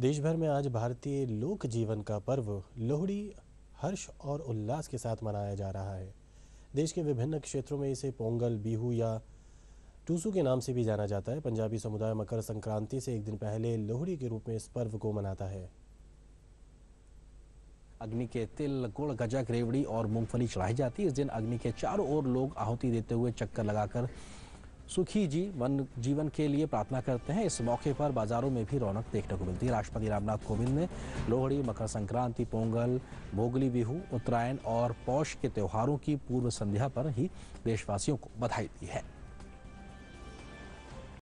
देश भर में आज भारतीय लोक जीवन का पर्व लोहड़ी हर्ष और उल्लास के साथ मनाया जा रहा है देश के विभिन्न क्षेत्रों में इसे पोंगल बिहू या टूसू के नाम से भी जाना जाता है पंजाबी समुदाय मकर संक्रांति से एक दिन पहले लोहड़ी के रूप में इस पर्व को मनाता है अग्नि के तिल गुड़ गजक रेवड़ी और मूंगफली चढ़ाई जाती है इस दिन अग्नि के चारों ओर लोग आहुति देते हुए चक्कर लगाकर सुखी जी मन जीवन के लिए प्रार्थना करते हैं इस मौके पर बाजारों में भी रौनक देखने को मिलती है राष्ट्रपति रामनाथ कोविंद ने लोहड़ी मकर संक्रांति पोंगल भोगली बिहू उत्तरायण और पौष के त्योहारों की पूर्व संध्या पर ही देशवासियों को बधाई दी है